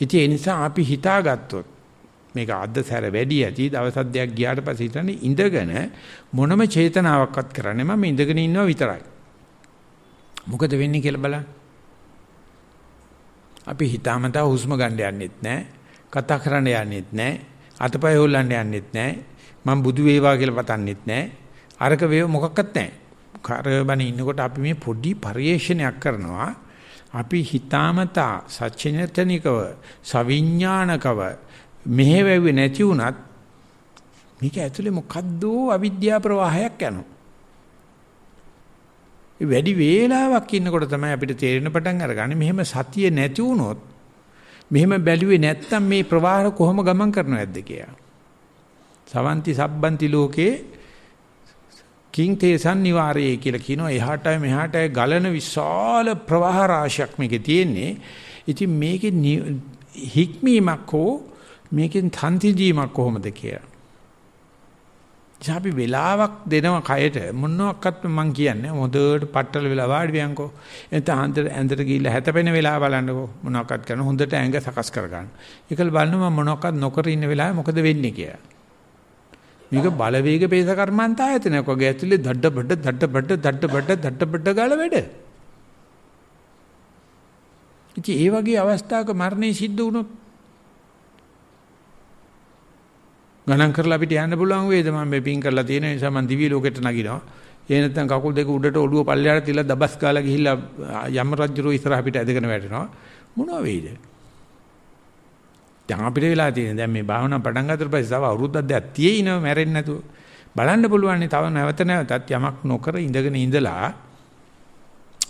ඉතින් ඒ නිසා අපි හිතාගත්තොත් මේක අද්ද සැර වැඩි ඇති දවස් අධ්‍යයක් ගියාට පස්සේ හිතන්නේ ඉඳගෙන මොනම චේතනාවක්වත් කරන්නේ මම ඉඳගෙන ඉන්නවා විතරයි. මොකද වෙන්නේ කියලා බලන්න. අපි හිතාමතා හුස්ම ගන්න යන්නෙත් නැහැ. කතා කරන්න යන්නෙත් නැහැ. අතපය හොල්ලන්න යන්නෙත් නැහැ. මම බුදු වේවා කියලා පතන්නෙත් නැහැ. අරක වේව මොකක්වත් නැහැ. කරබනේ ඉන්නකොට අපි මේ පොඩි පරිේශනයක් කරනවා. අපි හිතාමතා සචිනතනිකව සවිඥානකව මෙහෙවෙව්වේ නැති වුණත් මේක ඇතුලේ මොකද්ද අවිද්‍යා ප්‍රවාහයක් යනවා. වැඩි වේලාවක් ඉන්නකොට තමයි අපිට තේරෙන පටන් අරගන්නේ මෙහෙම සතිය නැති වුණොත් මෙහෙම බැලුවේ නැත්තම් මේ ප්‍රවාහ කොහොම ගමන් කරනවද කියලා. සවන්ති සබ්බන්ති ලෝකේ කිං තේසන් නිවාරයේ කියලා කියනවා එහාට මෙහාට ගලන විශාල ප්‍රවාහ රාශියක් මේකේ තියෙන්නේ. ඉතින් මේකේ හික්මීමක් හෝ මේකෙන් තන්තිදීමක් කොහොමද කියලා. අපි වෙලාවක් දෙනවා කයට මොනවාක්වත් මම කියන්නේ හොඳට පట్టල වෙලා වාඩි වෙයන්කෝ එතන හන්දර ඇඳට ගිහිල්ලා හැතපෙන වෙලාව බලන්නකෝ මොනවාක්වත් කරන හොඳට ඇඟ සකස් කරගන්න. ඒකල බලනවා මම මොනවාක්වත් නොකර ඉන්න වෙලාවේ මොකද වෙන්නේ කියලා. මේක බලවේග පේස කර්මාන්ත ආයතනයක් වගේ ඇතුලේ දඩ බඩ දඩ බඩ දඩ බඩ දඩ බඩ ගාල වැඩ. ඉතින් ඒ වගේ අවස්ථාවක මරණය සිද්ධ වුණොත් ගණන් කරලා අපිට යන්න පුළුවන් වේද මම මේ පින් කරලා තියෙන නිසා මම දිවි ලෝකෙට නගිනවා. ඒ නැත්නම් කකුල් දෙක උඩට ඔළුව පල්ලයට තියලා දබස් ගාලා ගිහිල්ලා යම් රජුරෝ ඉස්සරහ අපිට ඇදගෙන වැටෙනවා. මොනවා වෙයිද? දැන් අපිට වෙලා තියෙන දැන් මේ භාවනා පටන් ගත්තට පස්සේ තව අවුරුද්දක් දෙයක් තියෙයිනව මැරෙන්නේ නැතුව. බලන්න පුළුවන් තව නැවත නැවතත් යමක් නොකර ඉඳගෙන ඉඳලා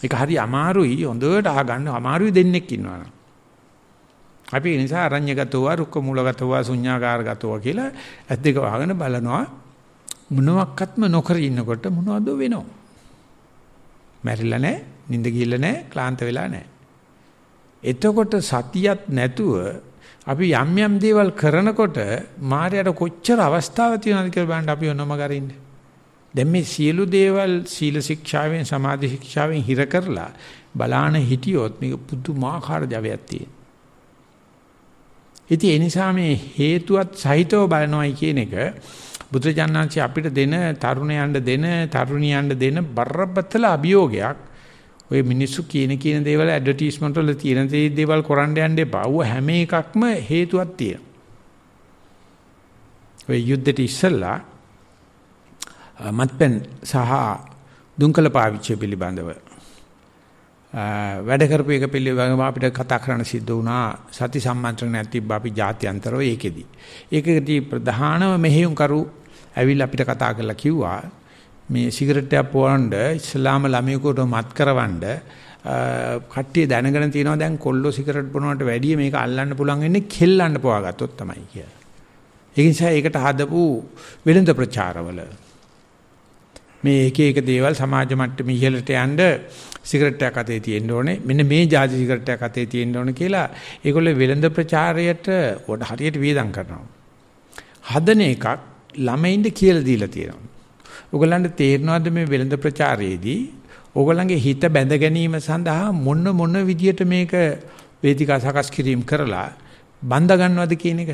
ඒක හරි අමාරුයි හොඳට අහගන්න අමාරුයි දෙන්නෙක් ඉන්නවනම්. අපි ඒ නිසා අරඤ්‍යගතව රුක්ක මූලගතව ශුඤ්ඤාකාරගතව කියලා ඇස් දෙක වහගෙන බලනවා මොනවත්ක්ත්ම නොකර ඉන්නකොට මොනවද වෙනව? මැරිලා නැහැ, නිින්ද ගිහිල්ලා නැහැ, ක්ලාන්ත වෙලා නැහැ. එතකොට සතියක් නැතුව අපි යම් යම් දේවල් කරනකොට මායයට කොච්චර අවස්ථාව තියෙනවද කියලා බලන්න අපි ඔනමගර ඉන්නේ. දැන් මේ සියලු දේවල් සීල ශික්ෂාවෙන් සමාධි ශික්ෂාවෙන් හිර කරලා බලාන හිටියොත් මේක පුදුමාකාර ජවයක් තියෙනවා. ඉතින් ඒ නිසා මේ හේතුවත් සහිතව බලනවයි කියන එක බුදුජානනාංශي අපිට දෙන තරුණයන්ට දෙන තරුණියන්ට දෙන බරපතල අභියෝගයක්. ඔය මිනිස්සු කියන කියන දේවල් ඇඩ්වර්ටයිස්මන්ට් වල තියෙන දේවල් කරන්න යන්න එපා. ඌ හැම එකක්ම හේතුවක් තියෙනවා. ඔය යුද්ධෙට ඉස්සෙල්ලා මත්පැන් සහ දුම්කල පාවිච්චිය පිළිබඳව වැඩ කරපු එක පිළිබඳව අපිට කතා කරන්න සිද්ධ වුණා සති සම්මන්ත්‍රණයක් තිබ්බා අපි ජාත්‍යන්තරව ඒකෙදි. ඒකදී ප්‍රධානම මෙහෙයුම් කරු ඇවිල්ලා අපිට කතා කරලා කිව්වා මේ සිගරට් එකක් පොවන්න ඉස්ලාම ළමයෙකුට මත් කරවන්න කට්ටිය දැනගෙන තියෙනවා දැන් කොල්ලෝ සිගරට් බොනවට වැඩිය මේක අල්ලන්න පුළුවන් වෙන්නේ කෙල්ලන්න පොවාගත්තොත් තමයි කියලා. ඒ නිසා ඒකට හදපු වෙළඳ ප්‍රචාරවල මේ එක එක දේවල් සමාජ මට්ටමේ ඉහළට යන්න සිගරට් එකක් අතේ තියෙන්න ඕනේ. මෙන්න මේ ජාති සිගරට් එකක් අතේ තියෙන්න ඕනේ කියලා ඒගොල්ලෝ වෙළඳ ප්‍රචාරයට හරියට වේදම් කරනවා. හදන එකක් ළමයින්ට කියලා දීලා තියෙනවා. ඔයගලන්ට තේරෙනවද මේ වෙළඳ ප්‍රචාරයේදී ඔයගලන්ගේ හිත බැඳ ගැනීම සඳහා මොන මොන විදියට මේක වේදිකා සකස් කිරීම කරලා බඳ ගන්නවද කියන එක?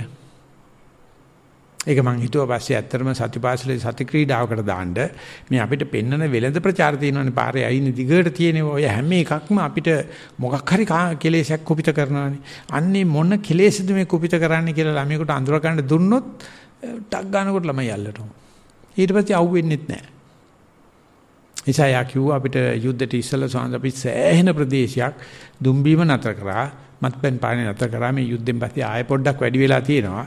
ඒක මං හිතුවා පස්සේ ඇත්තටම සතිපාසලේ සති ක්‍රීඩාවකට දාන්න මේ අපිට පෙන්නන වෙළඳ ප්‍රචාර තියෙනවනේ පාරේ අයින දිගට තියෙන ඔය හැම එකක්ම අපිට මොකක් හරි කෙලෙසයක් කුපිත කරනවානේ. අන්නේ මොන කෙලෙසද මේ කුපිත කරන්නේ කියලා ළමයෙකුට අඳුර ගන්න දුන්නොත් ටක් ගන්නකොට ළමයි අල්ලනවා. ඊට පස්සේ අහුවෙන්නෙත් නැහැ. එසා යා කිව්වා අපිට යුද්ධට ඉස්සෙල්ලා සාන්ද අපි සෑහෙන ප්‍රදේශයක් දුම්බීම නතර කරා මත්පැන් පානේ නතර කරා මේ යුද්ධෙන් පස්සේ ආය පොඩ්ඩක් වැඩි වෙලා තියෙනවා.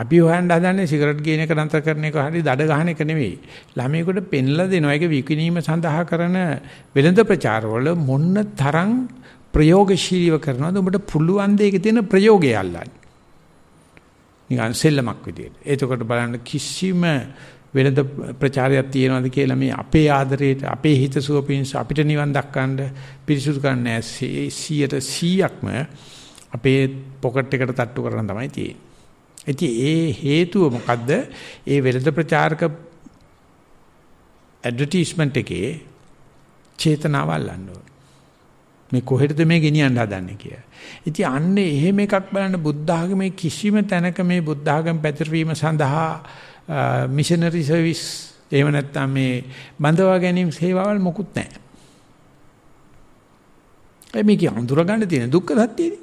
අපි හොයන්න හදන්නේ සිගරට් ගේන එක නතර කරන එක හරි දඩ ගහන එක නෙවෙයි. ළමයෙකුට පෙන්ලා දෙනවා ඒක විකිනීම සඳහා කරන වෙළඳ ප්‍රචාරවල මොන්න තරම් ප්‍රයෝගශීලීව කරනවද උඹට පුළුවන් ද ඒකේ තියෙන ප්‍රයෝගය අල්ලන්න. නිකන් සෙල්ලමක් විදියට. එතකොට බලන්න කිසිම වෙනද ප්‍රචාරයක් තියෙනවද කියලා මේ අපේ ආදරයට අපේ හිතසුව පිණිස අපිට නිවන් දක්කන්න පිරිසුදු කරන්නේ 100ට 100ක්ම අපේ පොකට් එකට තට්ටු කරන්න තමයි තියෙන්නේ. ඉතින් ඒ හේතුව මොකද්ද? ඒ වෙළඳ ප්‍රචාරක ඇඩ්වර්ටයිස්මන්ට් එකේ චේතනාව අල්ලන්න මේ කොහෙටද මේ ගෙනියන්න හදන්නේ කියලා. ඉතින් අන්නේ එහෙම එකක් බලන්න බුද්ධ ආගමේ කිසිම තැනක මේ බුද්ධ ආගම පැතිරවීම සඳහා මිෂනරි සර්විස් එහෙම නැත්නම් මේ බඳවා ගැනීම සේවාවල් මොකුත් නැහැ. ඒ මේක අඳුර ගන්න තියෙන දුක්ඛ සත්‍යනේ.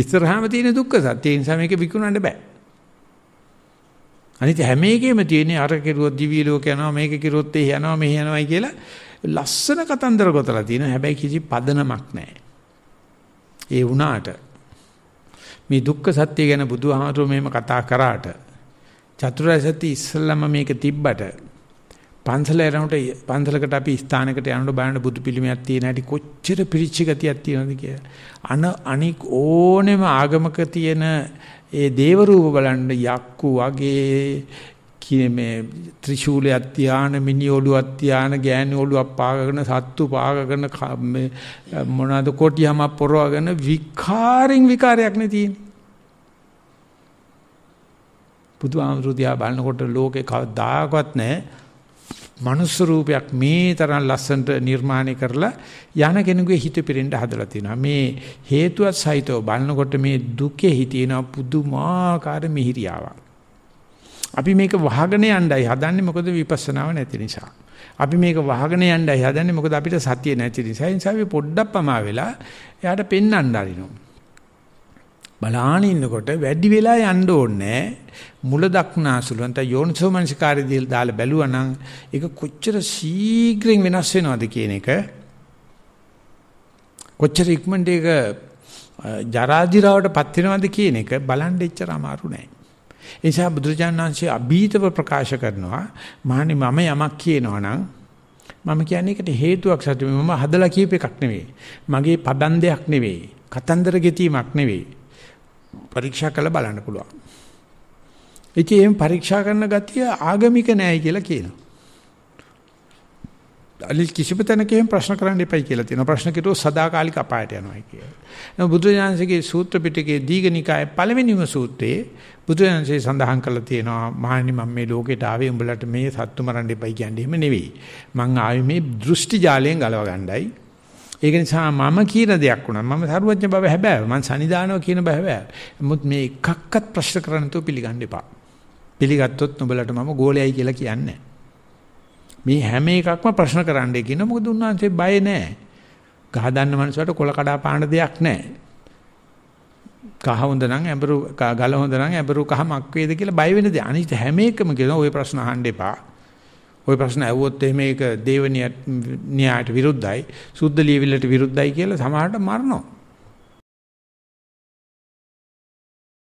ඉස්සරහාම තියෙන දුක්ඛ සත්‍ය නිසා මේක විකුණන්න බෑ. අනිත් හැම එකෙම තියෙන අර කෙරුවොත් දිවි ලෝක යනවා මේක කෙරුවොත් එහි යනවා මෙහි යනවායි කියලා ලස්සන කතන්දර ගොතලා තියෙනවා හැබැයි කිසි පදනමක් නැහැ. ඒ වුණාට මේ දුක්ඛ සත්‍ය ගැන බුදුහාමරෝ මෙහෙම කතා කරාට චතුරාර්ය සත්‍ය ඉස්සල්ලාම මේක තිබ්බට පන්සල යනකොට පන්සලකට අපි ස්ථානකට යනකොට බලන්න බුදු පිළිමයක් තියෙන හැටි කොච්චර පිරිච්ච ගතියක් තියෙනවද කියලා. අන අනික් ඕනෙම ආගමක තියෙන ඒ දේව රූප බලන්න යක්කු වගේ මේ ත්‍රිශූලය අත්‍යාන මිනි ඔළුව අත්‍යාන ගෑනි ඔළුව පාගගෙන සත්තු පාගගෙන මොනවාද කොටියම පොරවගෙන විකාරින් විකාරයක් නේ තියෙන්නේ. බුදුහාමුදුරු දිහා බලනකොට ලෝකේ කවදාකවත් නැහැ. මනුස්ස රූපයක් මේ තරම් ලස්සනට නිර්මාණය කරලා යන කෙනෙකුගේ හිත පිරෙන්න හදලා තිනවා. මේ හේතුවත් සහිතව බලනකොට මේ දුකේ හිතේන පුදුමාකාර මිහිරියාවක්. අපි මේක වහගෙන යන්නයි හදන්නේ මොකද විපස්සනාව නැති නිසා. අපි මේක වහගෙන යන්නයි හදන්නේ මොකද අපිට සතිය නැති නිසා. ඒ නිසා අපි පොඩ්ඩක් පමා වෙලා එයාට පෙන්වන්න අරිනවා. බලාන ඉන්නකොට වැඩි වෙලා යන්න ඕනේ මුල දක්නාසුලන්ත යෝනිසෝමනසිකාරයදී දාලා බැලුවා නම් ඒක කොච්චර ශීඝ්‍රයෙන් වෙනස් වෙනවද කියන එක කොච්චර ඉක්මනට ඒක ජරාදිරවටපත් වෙනවද කියන එක බලන් දෙච්චර අමාරු නෑ ඒ නිසා බුදුරජාණන් වහන්සේ අභීතව ප්‍රකාශ කරනවා මහනි මම යමක් කියනවා නම් මම කියන්නේ ඒකට හේතුවක් සතු මම හදලා කියප එකක් නෙවෙයි මගේ පදන් දෙයක් නෙවෙයි කතන්දර ගෙතීමක් නෙවෙයි පරීක්ෂා කරලා බලන්න පුළුවන්. ඉතින් එහෙම පරීක්ෂා කරන ගතිය ආගමික නෑයි කියලා කියනවා. අලිල් කිසිම තැනක එහෙම ප්‍රශ්න කරන්න එපයි කියලා තියෙනවා. ප්‍රශ්න කෙරුවොත් සදාකාලික අපායට යනවා කියලා. නමුත් බුදුරජාණන්සේගේ සූත්‍ර පිටකයේ දීඝනිකායේ පළවෙනිම සූත්‍රයේ බුදුරජාණන්සේ සඳහන් කරලා තියෙනවා මහණනි මම මේ ලෝකයට ආවේ උඹලට මේ සත්තු මරන්න එපයි කියන්නේ එහෙම නෙවෙයි. මං ආවේ මේ දෘෂ්ටි ජාලයෙන් ගලව ගණ්ඩායි. ඒක නිසා මම කියන දෙයක් වුණා. මම සරුවඥ බව හැබෑව. මම සනිදානව කියන බව හැබෑව. නමුත් මේ එකක්වත් ප්‍රශ්න කරන්න තෝ පිළිගන්න එපා. පිළිගත්තොත් නුඹලට මම ගෝලෙයි කියලා කියන්නේ මේ හැම එකක්ම ප්‍රශ්න කරන්නයි කියන මොකද උන්වහන්සේ බය නැහැ. ගහ දන්න මනුස්සයට කොල කඩා පාන දෙයක් නැහැ. කහ හොඳ නම් ඇඹරු ගල හොඳ නම් ඇඹරු කහ මක් වේද කියලා බය වෙන දේ. අනිත් හැම එකම කියන ওই ප්‍රශ්න අහන්න එපා. ওই ප්‍රශ්න ඇහුවොත් එහෙම ඒක දේවනිය න්‍යායට විරුද්ධයි. සුද්ධ ලියවිල්ලට විරුද්ධයි කියලා සමහරට මරනවා.